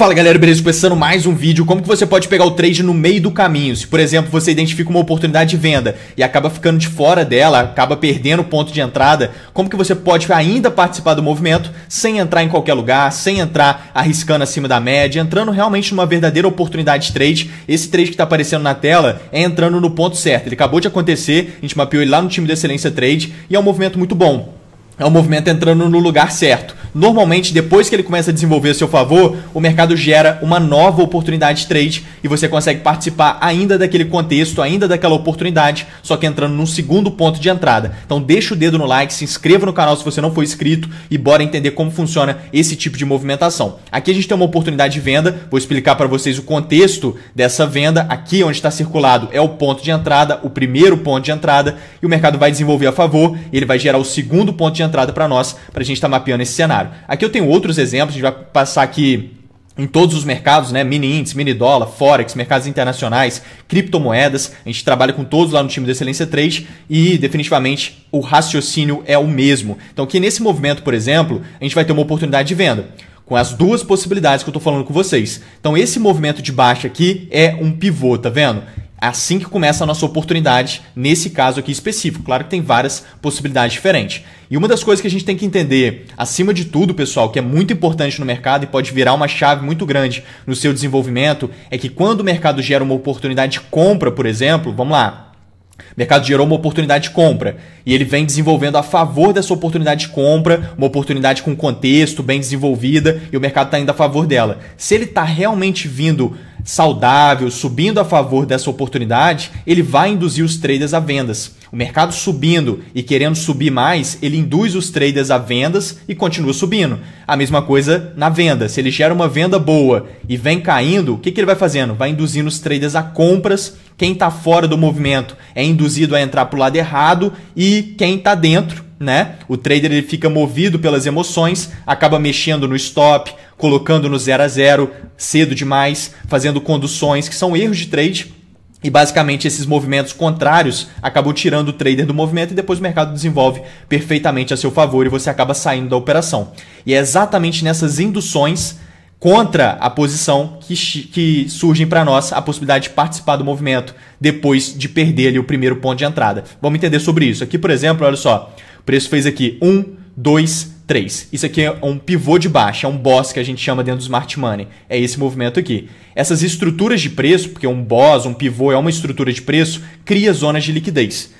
Fala galera, beleza? Começando mais um vídeo, como que você pode pegar o trade no meio do caminho? Se, por exemplo, você identifica uma oportunidade de venda e acaba ficando de fora dela, acaba perdendo o ponto de entrada, como que você pode ainda participar do movimento sem entrar em qualquer lugar, sem entrar arriscando acima da média, entrando realmente numa verdadeira oportunidade de trade. Esse trade que está aparecendo na tela é entrando no ponto certo. Ele acabou de acontecer, a gente mapeou ele lá no time da Excelência Trade e é um movimento muito bom. É um movimento entrando no lugar certo normalmente depois que ele começa a desenvolver a seu favor, o mercado gera uma nova oportunidade de trade e você consegue participar ainda daquele contexto, ainda daquela oportunidade, só que entrando num segundo ponto de entrada. Então deixa o dedo no like, se inscreva no canal se você não for inscrito e bora entender como funciona esse tipo de movimentação. Aqui a gente tem uma oportunidade de venda, vou explicar para vocês o contexto dessa venda. Aqui onde está circulado é o ponto de entrada, o primeiro ponto de entrada e o mercado vai desenvolver a favor, ele vai gerar o segundo ponto de entrada para nós, para a gente estar tá mapeando esse cenário cenário. Aqui eu tenho outros exemplos, a gente vai passar aqui em todos os mercados, né? Mini índice, mini dólar, forex, mercados internacionais, criptomoedas. A gente trabalha com todos lá no time da Excelência 3 e definitivamente o raciocínio é o mesmo. Então, aqui nesse movimento, por exemplo, a gente vai ter uma oportunidade de venda com as duas possibilidades que eu estou falando com vocês. Então, esse movimento de baixa aqui é um pivô, tá vendo? assim que começa a nossa oportunidade, nesse caso aqui específico. Claro que tem várias possibilidades diferentes. E uma das coisas que a gente tem que entender, acima de tudo, pessoal, que é muito importante no mercado e pode virar uma chave muito grande no seu desenvolvimento, é que quando o mercado gera uma oportunidade de compra, por exemplo, vamos lá, o mercado gerou uma oportunidade de compra e ele vem desenvolvendo a favor dessa oportunidade de compra, uma oportunidade com contexto bem desenvolvida e o mercado está indo a favor dela. Se ele está realmente vindo saudável, subindo a favor dessa oportunidade, ele vai induzir os traders a vendas. O mercado subindo e querendo subir mais, ele induz os traders a vendas e continua subindo. A mesma coisa na venda. Se ele gera uma venda boa e vem caindo, o que, que ele vai fazendo? Vai induzindo os traders a compras. Quem está fora do movimento é induzido a entrar para o lado errado e quem está dentro né? O trader ele fica movido pelas emoções, acaba mexendo no stop, colocando no zero a zero cedo demais, fazendo conduções que são erros de trade. E basicamente esses movimentos contrários acabam tirando o trader do movimento e depois o mercado desenvolve perfeitamente a seu favor e você acaba saindo da operação. E é exatamente nessas induções contra a posição que, que surgem para nós a possibilidade de participar do movimento depois de perder ali, o primeiro ponto de entrada. Vamos entender sobre isso. Aqui, por exemplo, olha só. O preço fez aqui 1, 2, 3. Isso aqui é um pivô de baixa, é um boss que a gente chama dentro do smart money. É esse movimento aqui. Essas estruturas de preço, porque um boss, um pivô é uma estrutura de preço, cria zonas de liquidez.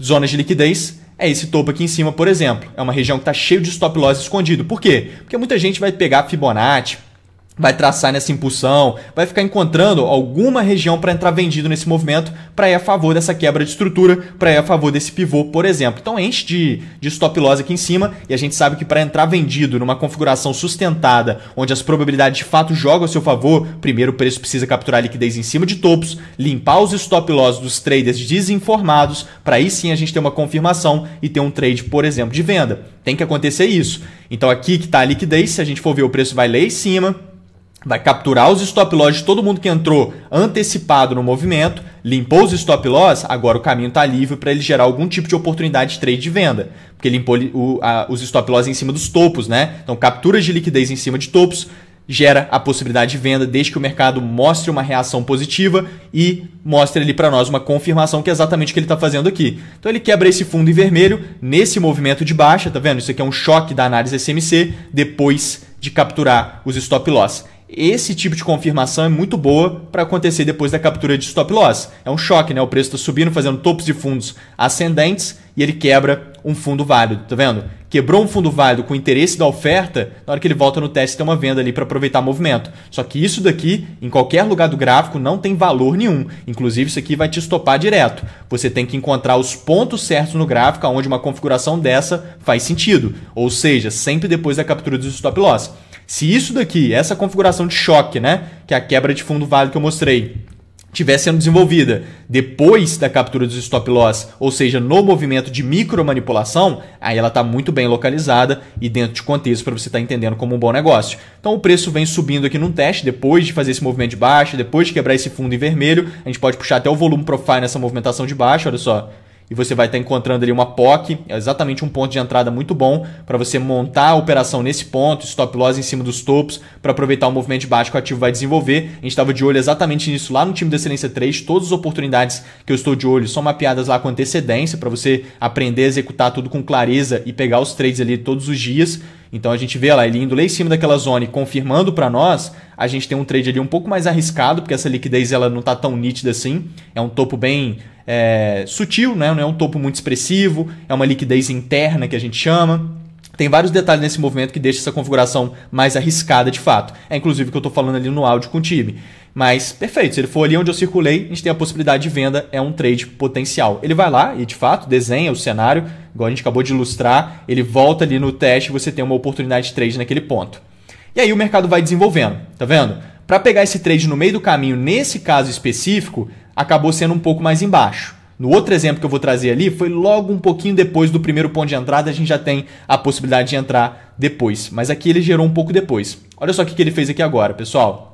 Zonas de liquidez é esse topo aqui em cima, por exemplo. É uma região que está cheio de stop loss escondido. Por quê? Porque muita gente vai pegar Fibonacci, vai traçar nessa impulsão, vai ficar encontrando alguma região para entrar vendido nesse movimento para ir a favor dessa quebra de estrutura, para ir a favor desse pivô, por exemplo. Então enche de, de stop loss aqui em cima e a gente sabe que para entrar vendido numa configuração sustentada, onde as probabilidades de fato jogam a seu favor, primeiro o preço precisa capturar liquidez em cima de topos, limpar os stop loss dos traders desinformados, para aí sim a gente ter uma confirmação e ter um trade, por exemplo, de venda. Tem que acontecer isso. Então aqui que está a liquidez, se a gente for ver o preço vai lá em cima, vai capturar os stop loss de todo mundo que entrou antecipado no movimento, limpou os stop loss, agora o caminho está livre para ele gerar algum tipo de oportunidade de trade de venda, porque limpou o, a, os stop loss em cima dos topos, né? Então capturas de liquidez em cima de topos gera a possibilidade de venda desde que o mercado mostre uma reação positiva e mostre ali para nós uma confirmação que é exatamente o que ele está fazendo aqui. Então ele quebra esse fundo em vermelho nesse movimento de baixa, tá vendo? Isso aqui é um choque da análise SMC depois de capturar os stop loss esse tipo de confirmação é muito boa para acontecer depois da captura de stop loss. É um choque, né? O preço está subindo, fazendo topos de fundos ascendentes e ele quebra um fundo válido, tá vendo? Quebrou um fundo válido com interesse da oferta, na hora que ele volta no teste tem uma venda ali para aproveitar o movimento. Só que isso daqui, em qualquer lugar do gráfico, não tem valor nenhum. Inclusive, isso aqui vai te estopar direto. Você tem que encontrar os pontos certos no gráfico onde uma configuração dessa faz sentido. Ou seja, sempre depois da captura dos stop loss. Se isso daqui, essa configuração de choque, né, que é a quebra de fundo válido que eu mostrei, estiver sendo desenvolvida depois da captura dos stop loss, ou seja, no movimento de micromanipulação, aí ela está muito bem localizada e dentro de contexto para você estar tá entendendo como um bom negócio. Então o preço vem subindo aqui num teste, depois de fazer esse movimento de baixa, depois de quebrar esse fundo em vermelho, a gente pode puxar até o volume profile nessa movimentação de baixa, olha só e você vai estar encontrando ali uma POC, é exatamente um ponto de entrada muito bom para você montar a operação nesse ponto, stop loss em cima dos topos, para aproveitar o movimento de baixo que o ativo vai desenvolver. A gente estava de olho exatamente nisso lá no time da Excelência 3, todas as oportunidades que eu estou de olho são mapeadas lá com antecedência para você aprender a executar tudo com clareza e pegar os trades ali todos os dias. Então a gente vê lá, ele indo lá em cima daquela zona e confirmando para nós, a gente tem um trade ali um pouco mais arriscado, porque essa liquidez ela não está tão nítida assim. É um topo bem é, sutil, né? não é um topo muito expressivo, é uma liquidez interna que a gente chama. Tem vários detalhes nesse movimento que deixa essa configuração mais arriscada de fato. É inclusive o que eu estou falando ali no áudio com o time. Mas perfeito, se ele for ali onde eu circulei, a gente tem a possibilidade de venda, é um trade potencial. Ele vai lá e de fato desenha o cenário, igual a gente acabou de ilustrar, ele volta ali no teste e você tem uma oportunidade de trade naquele ponto. E aí o mercado vai desenvolvendo, tá vendo? Para pegar esse trade no meio do caminho, nesse caso específico, acabou sendo um pouco mais embaixo. No outro exemplo que eu vou trazer ali, foi logo um pouquinho depois do primeiro ponto de entrada, a gente já tem a possibilidade de entrar depois. Mas aqui ele gerou um pouco depois. Olha só o que ele fez aqui agora, pessoal.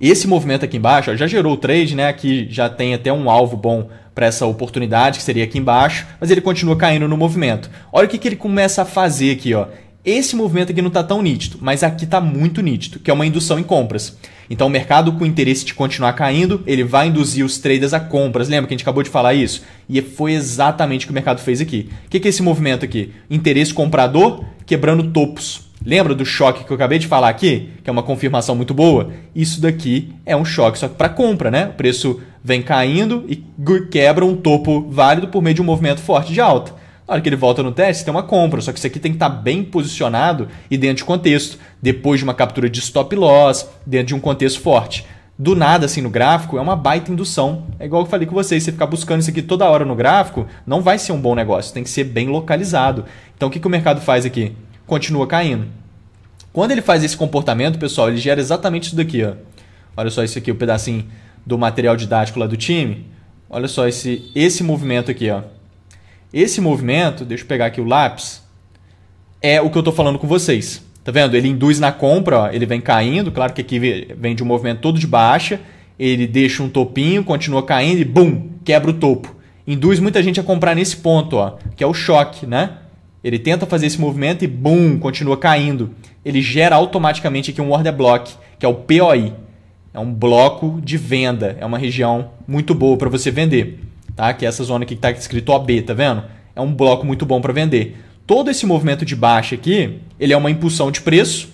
Esse movimento aqui embaixo ó, já gerou o trade, né? Aqui já tem até um alvo bom para essa oportunidade, que seria aqui embaixo, mas ele continua caindo no movimento. Olha o que, que ele começa a fazer aqui, ó. Esse movimento aqui não está tão nítido, mas aqui está muito nítido, que é uma indução em compras. Então, o mercado com interesse de continuar caindo, ele vai induzir os traders a compras. Lembra que a gente acabou de falar isso? E foi exatamente o que o mercado fez aqui. O que, que é esse movimento aqui? Interesse comprador quebrando topos. Lembra do choque que eu acabei de falar aqui, que é uma confirmação muito boa? Isso daqui é um choque, só que para compra, né? O preço vem caindo e quebra um topo válido por meio de um movimento forte de alta. Na hora que ele volta no teste, tem uma compra, só que isso aqui tem que estar tá bem posicionado e dentro de contexto, depois de uma captura de stop loss, dentro de um contexto forte. Do nada, assim, no gráfico, é uma baita indução. É igual eu falei com vocês, você ficar buscando isso aqui toda hora no gráfico, não vai ser um bom negócio, tem que ser bem localizado. Então, o que, que o mercado faz aqui? continua caindo. Quando ele faz esse comportamento, pessoal, ele gera exatamente isso daqui. Ó. Olha só isso aqui, o um pedacinho do material didático lá do time. Olha só esse, esse movimento aqui. Ó. Esse movimento, deixa eu pegar aqui o lápis, é o que eu estou falando com vocês. Tá vendo? Ele induz na compra, ó, ele vem caindo. Claro que aqui vem de um movimento todo de baixa. Ele deixa um topinho, continua caindo e bum, quebra o topo. Induz muita gente a comprar nesse ponto, ó, que é o choque, né? Ele tenta fazer esse movimento e boom, continua caindo. Ele gera automaticamente aqui um order block, que é o POI. É um bloco de venda, é uma região muito boa para você vender, tá? Que é essa zona aqui que está escrito OB, tá vendo? É um bloco muito bom para vender. Todo esse movimento de baixa aqui, ele é uma impulsão de preço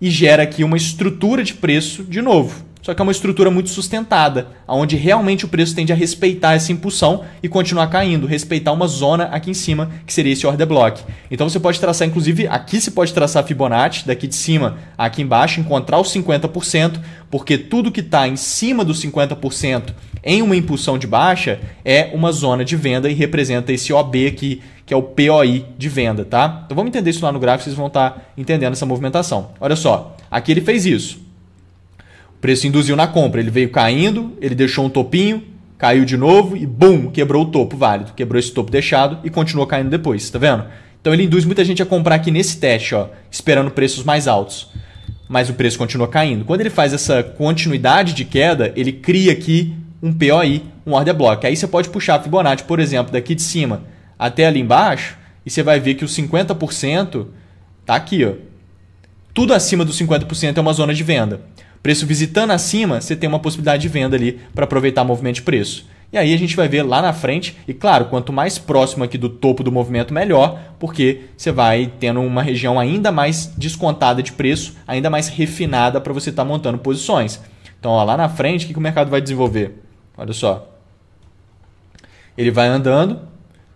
e gera aqui uma estrutura de preço de novo. Só que é uma estrutura muito sustentada, onde realmente o preço tende a respeitar essa impulsão e continuar caindo, respeitar uma zona aqui em cima, que seria esse order block. Então você pode traçar, inclusive, aqui você pode traçar Fibonacci, daqui de cima, aqui embaixo, encontrar os 50%, porque tudo que está em cima dos 50% em uma impulsão de baixa é uma zona de venda e representa esse OB aqui, que é o POI de venda, tá? Então vamos entender isso lá no gráfico, vocês vão estar tá entendendo essa movimentação. Olha só, aqui ele fez isso preço induziu na compra. Ele veio caindo, ele deixou um topinho, caiu de novo e bum, quebrou o topo válido, quebrou esse topo deixado e continuou caindo depois, tá vendo? Então ele induz muita gente a comprar aqui nesse teste, ó, esperando preços mais altos. Mas o preço continua caindo. Quando ele faz essa continuidade de queda, ele cria aqui um POI, um order block. Aí você pode puxar a Fibonacci, por exemplo, daqui de cima até ali embaixo, e você vai ver que os 50% tá aqui, ó. Tudo acima dos 50% é uma zona de venda. Preço visitando acima, você tem uma possibilidade de venda ali para aproveitar o movimento de preço. E aí a gente vai ver lá na frente, e claro, quanto mais próximo aqui do topo do movimento, melhor, porque você vai tendo uma região ainda mais descontada de preço, ainda mais refinada para você estar tá montando posições. Então, ó, lá na frente, o que, que o mercado vai desenvolver? Olha só. Ele vai andando,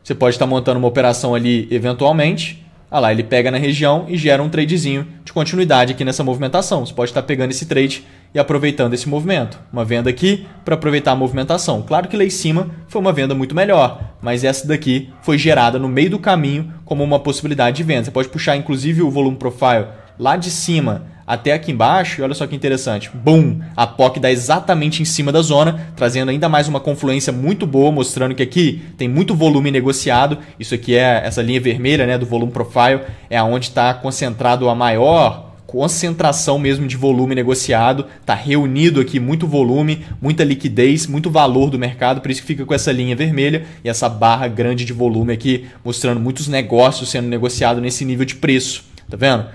você pode estar tá montando uma operação ali eventualmente, Olha ah lá, ele pega na região e gera um tradezinho de continuidade aqui nessa movimentação. Você pode estar tá pegando esse trade e aproveitando esse movimento. Uma venda aqui para aproveitar a movimentação. Claro que lá em cima foi uma venda muito melhor, mas essa daqui foi gerada no meio do caminho como uma possibilidade de venda. Você pode puxar inclusive o volume profile lá de cima até aqui embaixo, e olha só que interessante. Bum! A POC dá exatamente em cima da zona, trazendo ainda mais uma confluência muito boa, mostrando que aqui tem muito volume negociado. Isso aqui é essa linha vermelha né, do volume profile, é onde está concentrado a maior concentração mesmo de volume negociado, tá reunido aqui muito volume, muita liquidez, muito valor do mercado, por isso que fica com essa linha vermelha e essa barra grande de volume aqui, mostrando muitos negócios sendo negociados nesse nível de preço, tá vendo?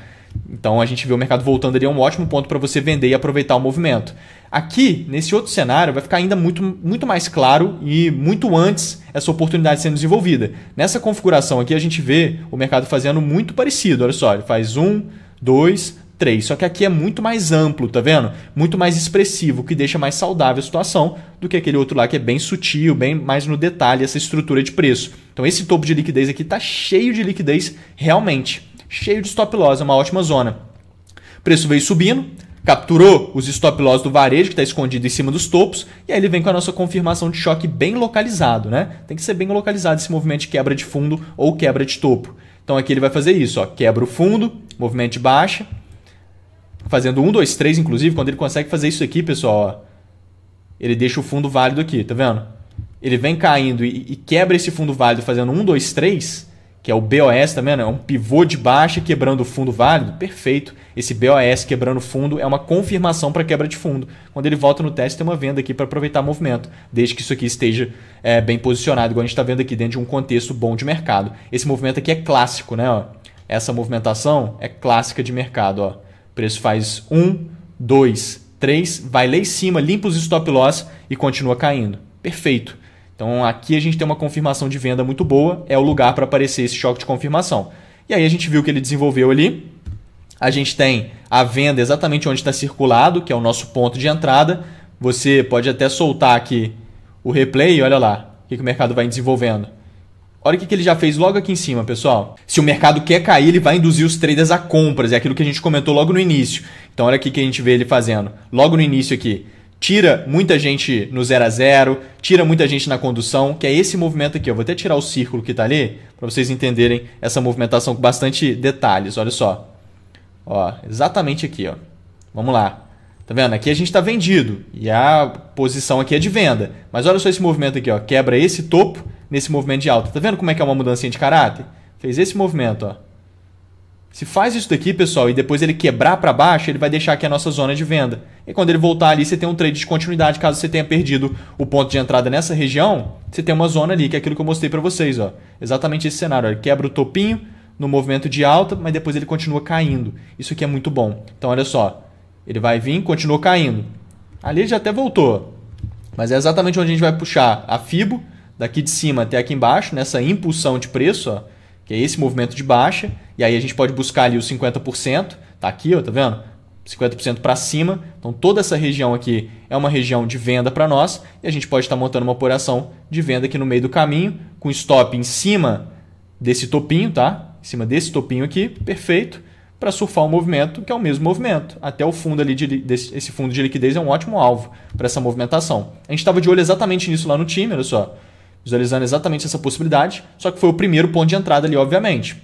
Então a gente vê o mercado voltando ali, é um ótimo ponto para você vender e aproveitar o movimento. Aqui, nesse outro cenário, vai ficar ainda muito, muito mais claro e muito antes essa oportunidade sendo desenvolvida. Nessa configuração aqui, a gente vê o mercado fazendo muito parecido. Olha só, ele faz um, dois, três. Só que aqui é muito mais amplo, tá vendo? Muito mais expressivo, que deixa mais saudável a situação do que aquele outro lá que é bem sutil, bem mais no detalhe essa estrutura de preço. Então esse topo de liquidez aqui está cheio de liquidez realmente cheio de stop loss, é uma ótima zona. O preço veio subindo, capturou os stop loss do varejo que está escondido em cima dos topos e aí ele vem com a nossa confirmação de choque bem localizado, né? Tem que ser bem localizado esse movimento de quebra de fundo ou quebra de topo. Então aqui ele vai fazer isso, ó, quebra o fundo, movimento de baixa, fazendo 1, 2, 3 inclusive, quando ele consegue fazer isso aqui, pessoal, ó, ele deixa o fundo válido aqui, tá vendo? Ele vem caindo e, e quebra esse fundo válido fazendo 1, 2, 3 que é o BOS também, né? é um pivô de baixa quebrando o fundo válido, perfeito. Esse BOS quebrando fundo é uma confirmação para quebra de fundo. Quando ele volta no teste, tem uma venda aqui para aproveitar o movimento, desde que isso aqui esteja é, bem posicionado, igual a gente está vendo aqui dentro de um contexto bom de mercado. Esse movimento aqui é clássico, né? Ó. Essa movimentação é clássica de mercado. Ó. O preço faz 1, 2, 3, vai lá em cima, limpa os stop loss e continua caindo. Perfeito. Então aqui a gente tem uma confirmação de venda muito boa, é o lugar para aparecer esse choque de confirmação. E aí a gente viu que ele desenvolveu ali. A gente tem a venda exatamente onde está circulado, que é o nosso ponto de entrada. Você pode até soltar aqui o replay e olha lá o que, que o mercado vai desenvolvendo. Olha o que ele já fez logo aqui em cima, pessoal. Se o mercado quer cair, ele vai induzir os traders a compras. É aquilo que a gente comentou logo no início. Então, olha aqui que a gente vê ele fazendo. Logo no início aqui tira muita gente no 0 a 0 tira muita gente na condução, que é esse movimento aqui. Eu vou até tirar o círculo que está ali, para vocês entenderem essa movimentação com bastante detalhes. Olha só. Ó, exatamente aqui, ó. Vamos lá. Tá vendo? Aqui a gente está vendido e a posição aqui é de venda. Mas olha só esse movimento aqui, ó. Quebra esse topo nesse movimento de alta. Tá vendo como é que é uma mudança de caráter? Fez esse movimento, ó. Se faz isso daqui, pessoal, e depois ele quebrar para baixo, ele vai deixar aqui a nossa zona de venda. E quando ele voltar ali, você tem um trade de continuidade, caso você tenha perdido o ponto de entrada nessa região, você tem uma zona ali, que é aquilo que eu mostrei para vocês. Ó. Exatamente esse cenário. Ele quebra o topinho no movimento de alta, mas depois ele continua caindo. Isso aqui é muito bom. Então, olha só. Ele vai vir, continua caindo. Ali ele já até voltou. Mas é exatamente onde a gente vai puxar a FIBO, daqui de cima até aqui embaixo, nessa impulsão de preço, ó, que é esse movimento de baixa, e aí a gente pode buscar ali os 50%, tá aqui, ó, tá vendo? 50% para cima. Então toda essa região aqui é uma região de venda para nós e a gente pode estar tá montando uma operação de venda aqui no meio do caminho, com stop em cima desse topinho, tá? Em cima desse topinho aqui, perfeito, para surfar o um movimento que é o mesmo movimento. Até o fundo ali de, desse, esse fundo de liquidez é um ótimo alvo para essa movimentação. A gente estava de olho exatamente nisso lá no time, olha só visualizando exatamente essa possibilidade, só que foi o primeiro ponto de entrada ali, obviamente.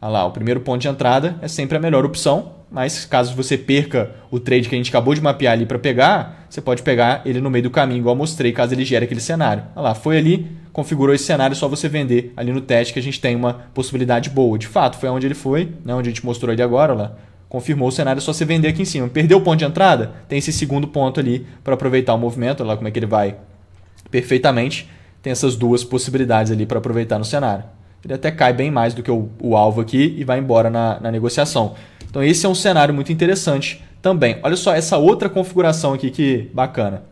Olha lá, o primeiro ponto de entrada é sempre a melhor opção, mas caso você perca o trade que a gente acabou de mapear ali para pegar, você pode pegar ele no meio do caminho, igual eu mostrei, caso ele gere aquele cenário. Olha lá, foi ali, configurou esse cenário, é só você vender ali no teste que a gente tem uma possibilidade boa. De fato, foi onde ele foi, né, onde a gente mostrou ele agora, olha lá. Confirmou o cenário, é só você vender aqui em cima. Perdeu o ponto de entrada? Tem esse segundo ponto ali para aproveitar o movimento, olha lá como é que ele vai perfeitamente tem essas duas possibilidades ali para aproveitar no cenário. Ele até cai bem mais do que o, o alvo aqui e vai embora na, na negociação. Então esse é um cenário muito interessante também. Olha só essa outra configuração aqui que bacana.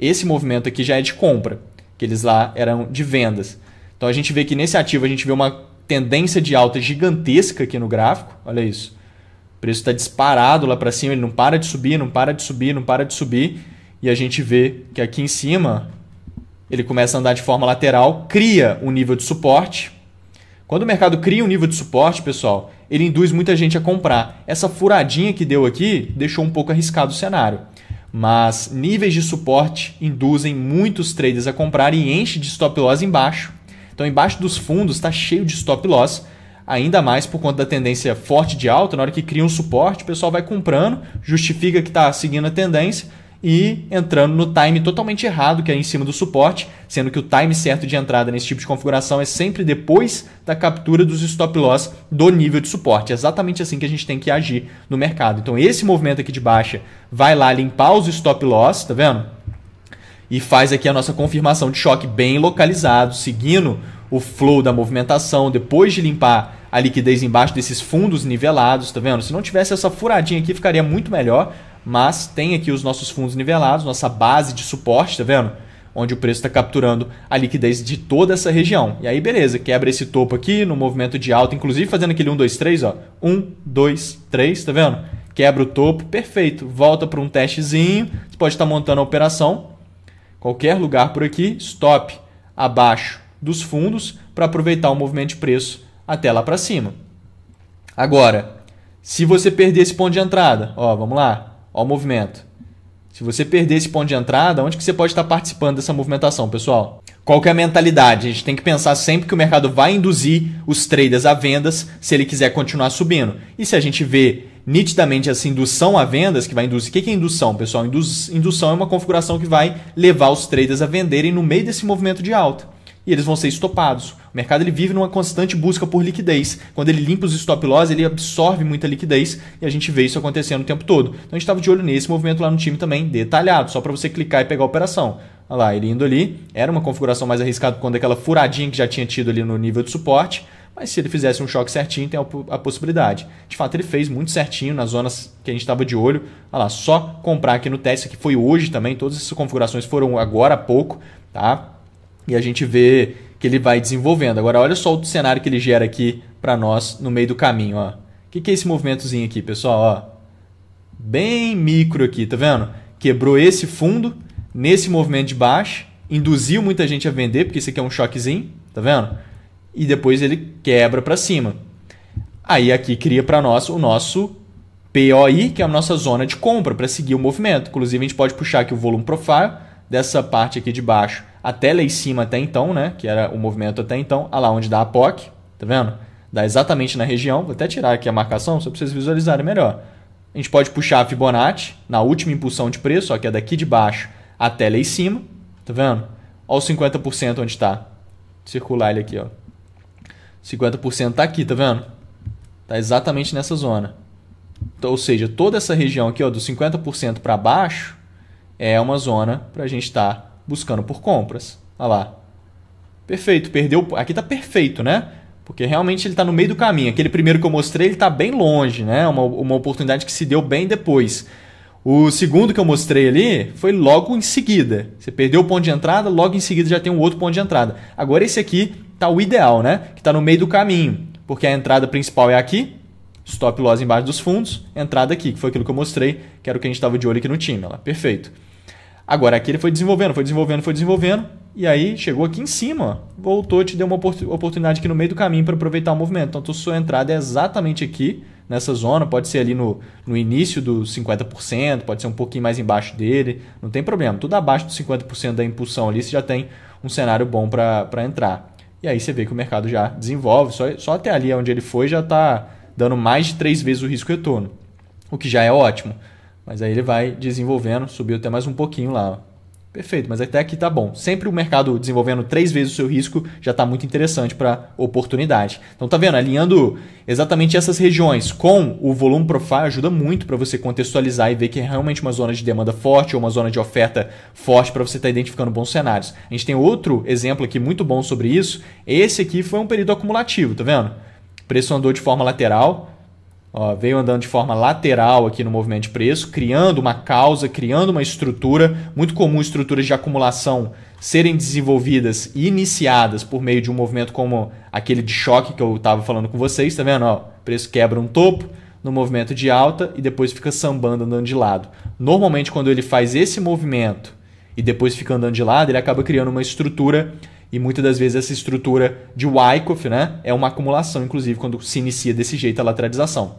Esse movimento aqui já é de compra, que eles lá eram de vendas. Então a gente vê que nesse ativo a gente vê uma tendência de alta gigantesca aqui no gráfico. Olha isso. O preço está disparado lá para cima, ele não para de subir, não para de subir, não para de subir. E a gente vê que aqui em cima ele começa a andar de forma lateral, cria um nível de suporte. Quando o mercado cria um nível de suporte, pessoal, ele induz muita gente a comprar. Essa furadinha que deu aqui deixou um pouco arriscado o cenário. Mas níveis de suporte induzem muitos traders a comprar e enche de stop loss embaixo. Então, embaixo dos fundos está cheio de stop loss, ainda mais por conta da tendência forte de alta. Na hora que cria um suporte, o pessoal vai comprando, justifica que está seguindo a tendência e entrando no time totalmente errado, que é em cima do suporte, sendo que o time certo de entrada nesse tipo de configuração é sempre depois da captura dos stop loss do nível de suporte. É exatamente assim que a gente tem que agir no mercado. Então esse movimento aqui de baixa vai lá limpar os stop loss, tá vendo? E faz aqui a nossa confirmação de choque bem localizado, seguindo o flow da movimentação, depois de limpar a liquidez embaixo desses fundos nivelados, tá vendo? Se não tivesse essa furadinha aqui, ficaria muito melhor mas tem aqui os nossos fundos nivelados, nossa base de suporte, tá vendo? Onde o preço está capturando a liquidez de toda essa região. E aí, beleza, quebra esse topo aqui no movimento de alta, inclusive fazendo aquele 1, 2, 3, ó. 1, 2, 3, tá vendo? Quebra o topo, perfeito. Volta para um testezinho. Você pode estar tá montando a operação. Qualquer lugar por aqui, stop abaixo dos fundos para aproveitar o movimento de preço até lá para cima. Agora, se você perder esse ponto de entrada, ó, vamos lá, Olha o movimento. Se você perder esse ponto de entrada, onde que você pode estar participando dessa movimentação, pessoal? Qual que é a mentalidade? A gente tem que pensar sempre que o mercado vai induzir os traders a vendas se ele quiser continuar subindo. E se a gente vê nitidamente essa indução a vendas que vai induzir. O que é indução, pessoal? Indução é uma configuração que vai levar os traders a venderem no meio desse movimento de alta e eles vão ser estopados. O mercado ele vive numa constante busca por liquidez. Quando ele limpa os stop loss, ele absorve muita liquidez e a gente vê isso acontecendo o tempo todo. Então a gente estava de olho nesse movimento lá no time também, detalhado, só para você clicar e pegar a operação. Olha lá, ele indo ali, era uma configuração mais arriscada quando aquela furadinha que já tinha tido ali no nível de suporte, mas se ele fizesse um choque certinho, tem a possibilidade. De fato, ele fez muito certinho nas zonas que a gente estava de olho. Olha lá, só comprar aqui no teste, que foi hoje também, todas essas configurações foram agora há pouco, tá? E a gente vê que ele vai desenvolvendo. Agora, olha só o cenário que ele gera aqui para nós no meio do caminho. O que, que é esse movimentozinho aqui, pessoal? Ó, bem micro aqui, tá vendo? Quebrou esse fundo nesse movimento de baixo induziu muita gente a vender, porque isso aqui é um choquezinho, tá vendo? E depois ele quebra para cima. Aí aqui cria para nós o nosso POI, que é a nossa zona de compra, para seguir o movimento. Inclusive, a gente pode puxar aqui o volume profile dessa parte aqui de baixo até lá em cima até então, né? Que era o movimento até então. Olha lá onde dá a POC, tá vendo? Dá exatamente na região. Vou até tirar aqui a marcação só para vocês visualizarem melhor. A gente pode puxar a Fibonacci na última impulsão de preço, ó, que é daqui de baixo até lá em cima, tá vendo? Olha os 50% onde está. Circular ele aqui, ó. 50% tá aqui, tá vendo? Tá exatamente nessa zona. Então, ou seja, toda essa região aqui, ó, do 50% para baixo, é uma zona para a gente estar tá buscando por compras. Olha lá. Perfeito, perdeu. Aqui está perfeito, né? Porque realmente ele está no meio do caminho. Aquele primeiro que eu mostrei, ele está bem longe, né? Uma, uma oportunidade que se deu bem depois. O segundo que eu mostrei ali foi logo em seguida. Você perdeu o ponto de entrada, logo em seguida já tem um outro ponto de entrada. Agora esse aqui está o ideal, né? Que está no meio do caminho. Porque a entrada principal é aqui, stop loss embaixo dos fundos, entrada aqui, que foi aquilo que eu mostrei, que era o que a gente estava de olho aqui no time. perfeito. Agora, aqui ele foi desenvolvendo, foi desenvolvendo, foi desenvolvendo. E aí chegou aqui em cima, voltou, te deu uma oportunidade aqui no meio do caminho para aproveitar o movimento. Então, a sua entrada é exatamente aqui, nessa zona. Pode ser ali no, no início dos 50%, pode ser um pouquinho mais embaixo dele. Não tem problema. Tudo abaixo dos 50% da impulsão ali, você já tem um cenário bom para entrar. E aí você vê que o mercado já desenvolve. Só, só até ali onde ele foi já está dando mais de três vezes o risco retorno, o que já é ótimo. Mas aí ele vai desenvolvendo, subiu até mais um pouquinho lá. Perfeito, mas até aqui tá bom. Sempre o mercado desenvolvendo três vezes o seu risco já está muito interessante para oportunidade. Então tá vendo, alinhando exatamente essas regiões com o volume profile ajuda muito para você contextualizar e ver que é realmente uma zona de demanda forte ou uma zona de oferta forte para você estar tá identificando bons cenários. A gente tem outro exemplo aqui muito bom sobre isso. Esse aqui foi um período acumulativo, tá vendo? O preço andou de forma lateral, Ó, veio andando de forma lateral aqui no movimento de preço, criando uma causa, criando uma estrutura. Muito comum estruturas de acumulação serem desenvolvidas e iniciadas por meio de um movimento como aquele de choque que eu estava falando com vocês, tá vendo? Ó, preço quebra um topo no movimento de alta e depois fica sambando andando de lado. Normalmente, quando ele faz esse movimento e depois fica andando de lado, ele acaba criando uma estrutura e muitas das vezes essa estrutura de Wyckoff né, é uma acumulação, inclusive, quando se inicia desse jeito a lateralização.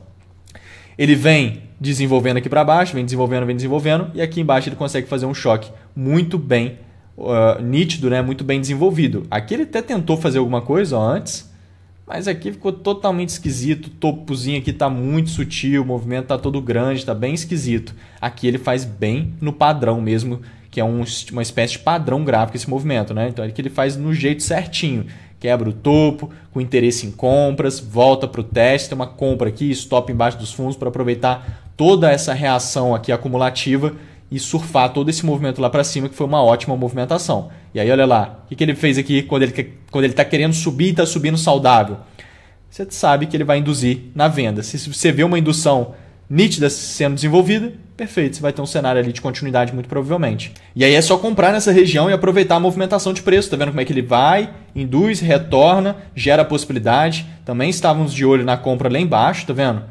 Ele vem desenvolvendo aqui para baixo, vem desenvolvendo, vem desenvolvendo, e aqui embaixo ele consegue fazer um choque muito bem uh, nítido, né, muito bem desenvolvido. Aqui ele até tentou fazer alguma coisa ó, antes, mas aqui ficou totalmente esquisito. O topozinho aqui está muito sutil, o movimento está todo grande, está bem esquisito. Aqui ele faz bem no padrão mesmo que é um, uma espécie de padrão gráfico esse movimento, né? Então é que ele faz no jeito certinho. Quebra o topo, com interesse em compras, volta para o teste, tem uma compra aqui, stop embaixo dos fundos para aproveitar toda essa reação aqui acumulativa e surfar todo esse movimento lá para cima, que foi uma ótima movimentação. E aí, olha lá, o que, que ele fez aqui quando ele quando está querendo subir e está subindo saudável? Você sabe que ele vai induzir na venda. Se você vê uma indução nítida sendo desenvolvida, perfeito, você vai ter um cenário ali de continuidade muito provavelmente. E aí é só comprar nessa região e aproveitar a movimentação de preço, tá vendo como é que ele vai, induz, retorna, gera possibilidade. Também estávamos de olho na compra lá embaixo, tá vendo?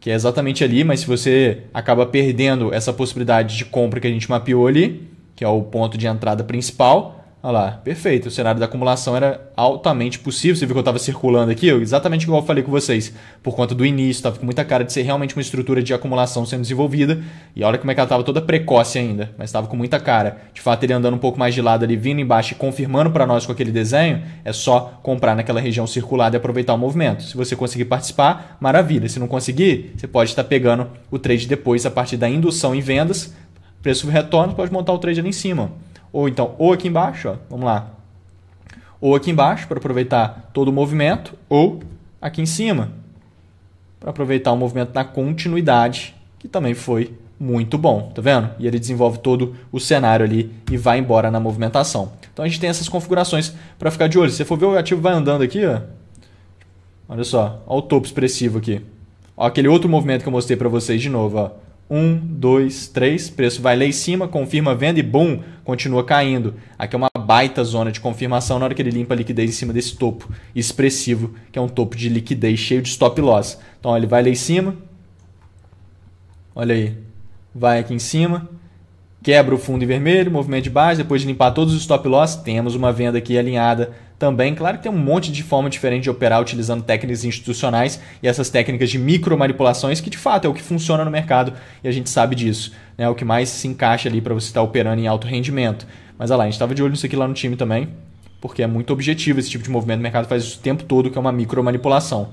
Que é exatamente ali, mas se você acaba perdendo essa possibilidade de compra que a gente mapeou ali, que é o ponto de entrada principal, Olha lá, perfeito. O cenário da acumulação era altamente possível. Você viu que eu estava circulando aqui? exatamente igual eu falei com vocês. Por conta do início, estava com muita cara de ser realmente uma estrutura de acumulação sendo desenvolvida. E olha como é que ela estava toda precoce ainda, mas estava com muita cara. De fato, ele andando um pouco mais de lado ali, vindo embaixo e confirmando para nós com aquele desenho, é só comprar naquela região circulada e aproveitar o movimento. Se você conseguir participar, maravilha. Se não conseguir, você pode estar pegando o trade depois a partir da indução em vendas. Preço retorno, pode montar o trade ali em cima. Ou então, ou aqui embaixo, ó, vamos lá. Ou aqui embaixo, para aproveitar todo o movimento, ou aqui em cima, para aproveitar o movimento na continuidade, que também foi muito bom, tá vendo? E ele desenvolve todo o cenário ali e vai embora na movimentação. Então a gente tem essas configurações para ficar de olho. Se você for ver, o ativo vai andando aqui, ó. Olha só, olha o topo expressivo aqui. aquele outro movimento que eu mostrei para vocês de novo, ó. Um, dois, três, preço vai lá em cima, confirma venda e bum, continua caindo. Aqui é uma baita zona de confirmação na hora que ele limpa a liquidez em cima desse topo expressivo, que é um topo de liquidez cheio de stop loss. Então ó, ele vai lá em cima, olha aí, vai aqui em cima, quebra o fundo em vermelho, movimento de baixo, depois de limpar todos os stop loss, temos uma venda aqui alinhada também. Claro que tem um monte de forma diferente de operar utilizando técnicas institucionais e essas técnicas de micromanipulações, que de fato é o que funciona no mercado e a gente sabe disso. Né? É né? o que mais se encaixa ali para você estar tá operando em alto rendimento. Mas olha lá, a gente estava de olho nisso aqui lá no time também, porque é muito objetivo esse tipo de movimento. O mercado faz isso o tempo todo, que é uma micromanipulação.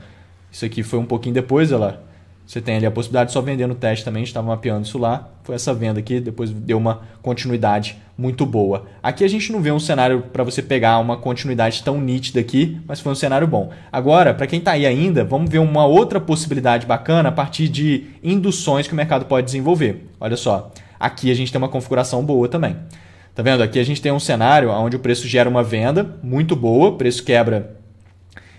Isso aqui foi um pouquinho depois, olha lá. Você tem ali a possibilidade de só vender no teste também, a gente estava mapeando isso lá. Foi essa venda aqui, depois deu uma continuidade muito boa. Aqui a gente não vê um cenário para você pegar uma continuidade tão nítida aqui, mas foi um cenário bom. Agora, para quem está aí ainda, vamos ver uma outra possibilidade bacana a partir de induções que o mercado pode desenvolver. Olha só, aqui a gente tem uma configuração boa também. Tá vendo? Aqui a gente tem um cenário onde o preço gera uma venda muito boa, preço quebra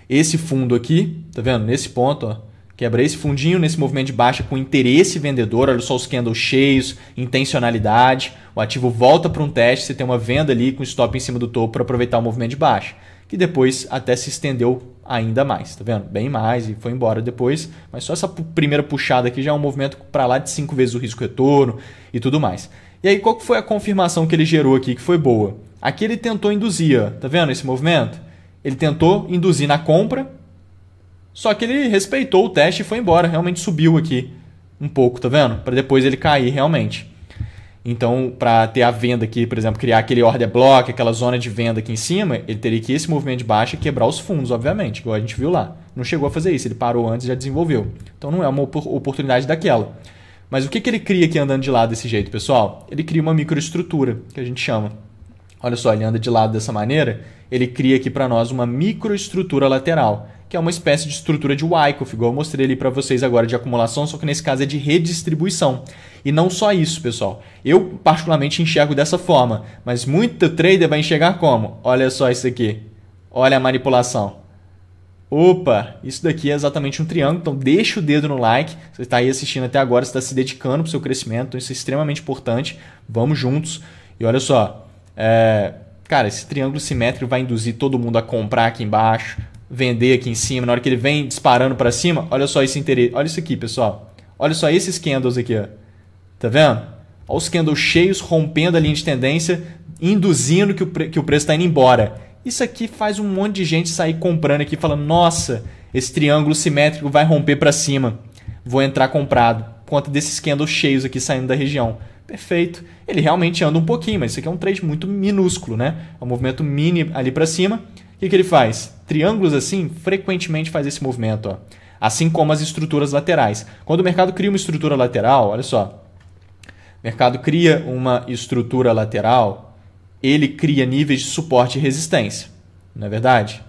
esse fundo aqui, tá vendo? Nesse ponto, ó Quebra esse fundinho nesse movimento de baixa com interesse vendedor, olha só os candles cheios, intencionalidade. O ativo volta para um teste, você tem uma venda ali com stop em cima do topo para aproveitar o movimento de baixa, que depois até se estendeu ainda mais, tá vendo? Bem mais e foi embora depois, mas só essa primeira puxada aqui já é um movimento para lá de cinco vezes o risco retorno e tudo mais. E aí qual foi a confirmação que ele gerou aqui que foi boa? Aqui ele tentou induzir, ó, tá vendo esse movimento? Ele tentou induzir na compra só que ele respeitou o teste e foi embora. Realmente subiu aqui um pouco, tá vendo? Para depois ele cair realmente. Então, para ter a venda aqui, por exemplo, criar aquele order block, aquela zona de venda aqui em cima, ele teria que esse movimento de baixa quebrar os fundos, obviamente, igual a gente viu lá. Não chegou a fazer isso, ele parou antes e já desenvolveu. Então, não é uma oportunidade daquela. Mas o que, que ele cria aqui andando de lado desse jeito, pessoal? Ele cria uma microestrutura, que a gente chama. Olha só, ele anda de lado dessa maneira, ele cria aqui para nós uma microestrutura lateral que é uma espécie de estrutura de Wyckoff, igual eu mostrei ali para vocês agora de acumulação, só que nesse caso é de redistribuição. E não só isso, pessoal. Eu particularmente enxergo dessa forma, mas muito trader vai enxergar como? Olha só isso aqui. Olha a manipulação. Opa, isso daqui é exatamente um triângulo, então deixa o dedo no like. Você está aí assistindo até agora, você está se dedicando para o seu crescimento, então isso é extremamente importante. Vamos juntos. E olha só, é... cara, esse triângulo simétrico vai induzir todo mundo a comprar aqui embaixo, vender aqui em cima, na hora que ele vem disparando para cima, olha só esse interesse. Olha isso aqui, pessoal. Olha só esses candles aqui, ó. Tá vendo? Olha os candles cheios, rompendo a linha de tendência, induzindo que o, pre... que o preço está indo embora. Isso aqui faz um monte de gente sair comprando aqui, falando: nossa, esse triângulo simétrico vai romper para cima. Vou entrar comprado. Por conta desses candles cheios aqui saindo da região. Perfeito. Ele realmente anda um pouquinho, mas isso aqui é um trade muito minúsculo, né? É um movimento mini ali para cima o que ele faz? Triângulos assim frequentemente faz esse movimento, ó. assim como as estruturas laterais. Quando o mercado cria uma estrutura lateral, olha só, o mercado cria uma estrutura lateral, ele cria níveis de suporte e resistência, não é verdade?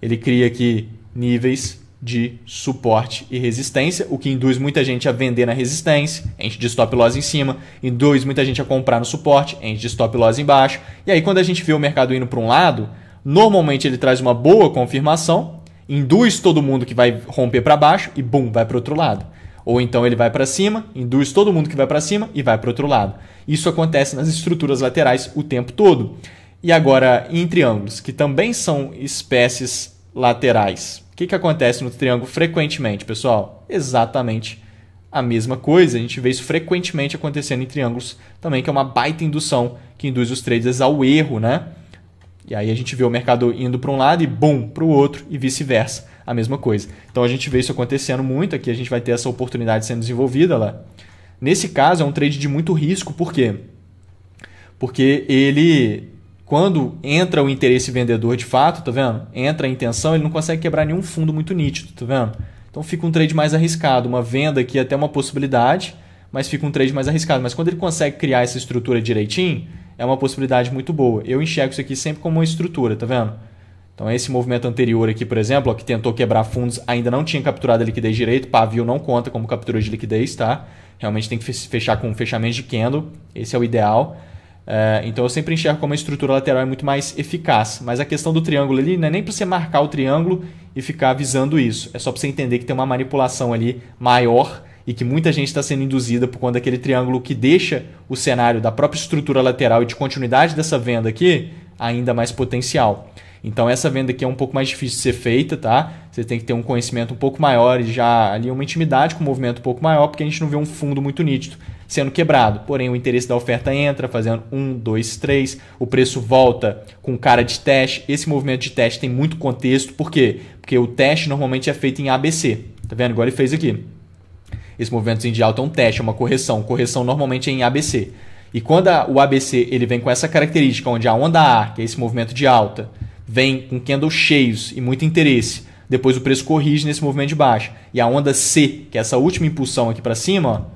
Ele cria aqui níveis de suporte e resistência, o que induz muita gente a vender na resistência, enche de stop loss em cima, induz muita gente a comprar no suporte, enche de stop loss embaixo. E aí quando a gente vê o mercado indo para um lado, Normalmente ele traz uma boa confirmação, induz todo mundo que vai romper para baixo e bum, vai para outro lado. Ou então ele vai para cima, induz todo mundo que vai para cima e vai para outro lado. Isso acontece nas estruturas laterais o tempo todo. E agora em triângulos, que também são espécies laterais. O que, que acontece no triângulo frequentemente, pessoal? Exatamente a mesma coisa. A gente vê isso frequentemente acontecendo em triângulos também, que é uma baita indução que induz os traders ao erro, né? E aí a gente vê o mercado indo para um lado e bum para o outro e vice-versa, a mesma coisa. Então a gente vê isso acontecendo muito, aqui a gente vai ter essa oportunidade sendo desenvolvida lá. Nesse caso é um trade de muito risco, por quê? Porque ele quando entra o interesse vendedor de fato, tá vendo? Entra a intenção, ele não consegue quebrar nenhum fundo muito nítido, tá vendo? Então fica um trade mais arriscado, uma venda aqui é até uma possibilidade, mas fica um trade mais arriscado. Mas quando ele consegue criar essa estrutura direitinho, é uma possibilidade muito boa. Eu enxergo isso aqui sempre como uma estrutura, tá vendo? Então esse movimento anterior aqui, por exemplo, ó, que tentou quebrar fundos, ainda não tinha capturado a liquidez direito, pavio não conta como captura de liquidez, tá? Realmente tem que fechar com fechamento de candle, esse é o ideal. É, então eu sempre enxergo como a estrutura lateral é muito mais eficaz. Mas a questão do triângulo ali não é nem para você marcar o triângulo e ficar avisando isso. É só para você entender que tem uma manipulação ali maior e que muita gente está sendo induzida por conta daquele triângulo que deixa o cenário da própria estrutura lateral e de continuidade dessa venda aqui ainda mais potencial. Então essa venda aqui é um pouco mais difícil de ser feita, tá? Você tem que ter um conhecimento um pouco maior e já ali uma intimidade com o um movimento um pouco maior, porque a gente não vê um fundo muito nítido sendo quebrado. Porém, o interesse da oferta entra, fazendo um, dois, três, o preço volta com cara de teste. Esse movimento de teste tem muito contexto, por quê? Porque o teste normalmente é feito em ABC, tá vendo? Igual ele fez aqui. Esse movimento de alta é um teste, é uma correção. Correção normalmente é em ABC. E quando a, o ABC ele vem com essa característica, onde a onda A, que é esse movimento de alta, vem com candles cheios e muito interesse, depois o preço corrige nesse movimento de baixa. E a onda C, que é essa última impulsão aqui para cima,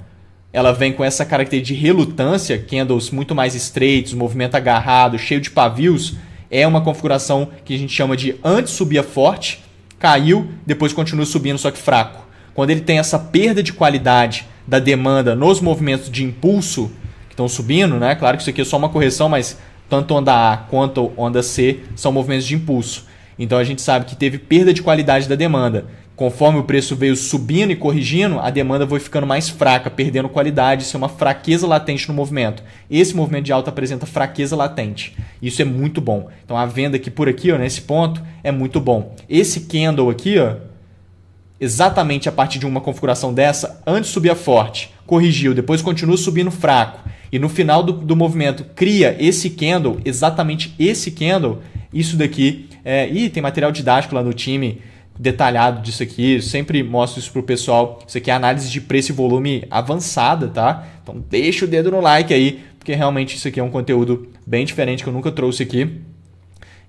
ela vem com essa característica de relutância, candles muito mais estreitos, movimento agarrado, cheio de pavios, é uma configuração que a gente chama de antes subia forte, caiu, depois continua subindo só que fraco quando ele tem essa perda de qualidade da demanda nos movimentos de impulso que estão subindo, né? Claro que isso aqui é só uma correção, mas tanto onda A quanto onda C são movimentos de impulso. Então a gente sabe que teve perda de qualidade da demanda. Conforme o preço veio subindo e corrigindo, a demanda foi ficando mais fraca, perdendo qualidade, isso é uma fraqueza latente no movimento. Esse movimento de alta apresenta fraqueza latente. Isso é muito bom. Então a venda aqui por aqui, ó, nesse ponto, é muito bom. Esse candle aqui, ó, exatamente a partir de uma configuração dessa, antes subia forte, corrigiu, depois continua subindo fraco, e no final do, do movimento cria esse candle, exatamente esse candle, isso daqui. É, e tem material didático lá no time detalhado disso aqui, Eu sempre mostro isso pro pessoal. Isso aqui é análise de preço e volume avançada, tá? Então deixa o dedo no like aí, porque realmente isso aqui é um conteúdo bem diferente que eu nunca trouxe aqui.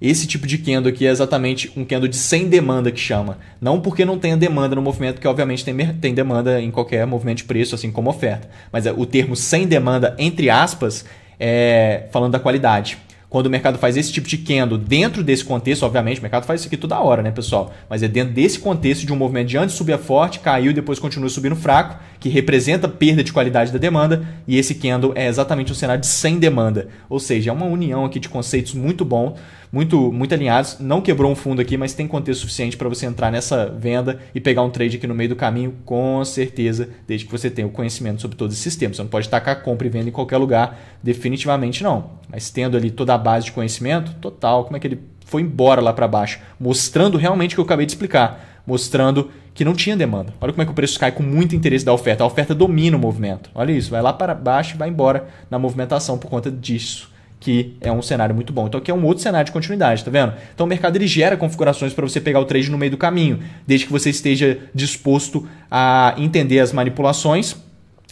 Esse tipo de kendo aqui é exatamente um kendo de sem demanda que chama. Não porque não tenha demanda no movimento, que obviamente tem, tem demanda em qualquer movimento de preço, assim como oferta. Mas é, o termo sem demanda, entre aspas, é falando da qualidade quando o mercado faz esse tipo de kendo dentro desse contexto, obviamente, o mercado faz isso aqui toda hora, né, pessoal? Mas é dentro desse contexto de um movimento de antes subia forte, caiu, depois continua subindo fraco, que representa perda de qualidade da demanda, e esse kendo é exatamente um cenário de sem demanda. Ou seja, é uma união aqui de conceitos muito bom muito, muito alinhados. Não quebrou um fundo aqui, mas tem contexto suficiente para você entrar nessa venda e pegar um trade aqui no meio do caminho, com certeza, desde que você tenha o conhecimento sobre todos esses sistemas Você não pode tacar compra e venda em qualquer lugar, definitivamente não. Mas tendo ali toda a base de conhecimento, total, como é que ele foi embora lá para baixo, mostrando realmente o que eu acabei de explicar, mostrando que não tinha demanda. Olha como é que o preço cai com muito interesse da oferta. A oferta domina o movimento. Olha isso, vai lá para baixo e vai embora na movimentação por conta disso que é um cenário muito bom. Então aqui é um outro cenário de continuidade, tá vendo? Então o mercado ele gera configurações para você pegar o trade no meio do caminho, desde que você esteja disposto a entender as manipulações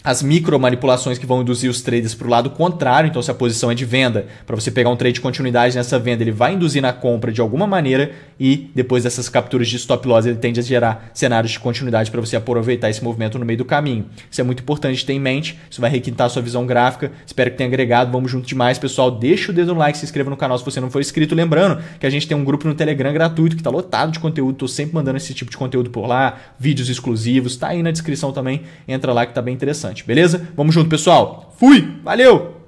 as micromanipulações que vão induzir os traders para o lado contrário, então se a posição é de venda, para você pegar um trade de continuidade nessa venda, ele vai induzir na compra de alguma maneira e depois dessas capturas de stop loss ele tende a gerar cenários de continuidade para você aproveitar esse movimento no meio do caminho. Isso é muito importante ter em mente, isso vai requintar a sua visão gráfica. Espero que tenha agregado, vamos junto demais, pessoal. Deixa o dedo no like, se inscreva no canal se você não for inscrito, lembrando que a gente tem um grupo no Telegram gratuito que está lotado de conteúdo, estou sempre mandando esse tipo de conteúdo por lá, vídeos exclusivos, está aí na descrição também, entra lá que está bem interessante interessante, beleza? Vamos junto, pessoal. Fui, valeu!